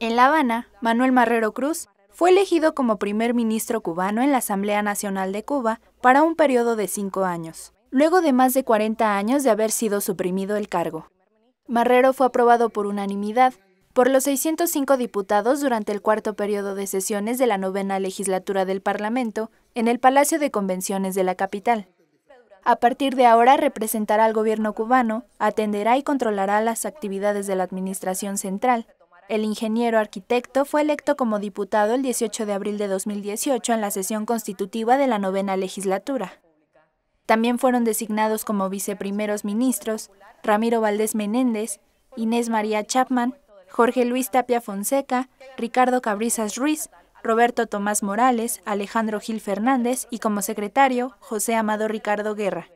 En La Habana, Manuel Marrero Cruz fue elegido como primer ministro cubano en la Asamblea Nacional de Cuba para un periodo de cinco años, luego de más de 40 años de haber sido suprimido el cargo. Marrero fue aprobado por unanimidad por los 605 diputados durante el cuarto periodo de sesiones de la novena legislatura del Parlamento en el Palacio de Convenciones de la capital. A partir de ahora representará al gobierno cubano, atenderá y controlará las actividades de la Administración Central, el ingeniero arquitecto fue electo como diputado el 18 de abril de 2018 en la sesión constitutiva de la novena legislatura. También fueron designados como viceprimeros ministros Ramiro Valdés Menéndez, Inés María Chapman, Jorge Luis Tapia Fonseca, Ricardo Cabrizas Ruiz, Roberto Tomás Morales, Alejandro Gil Fernández y como secretario José Amado Ricardo Guerra.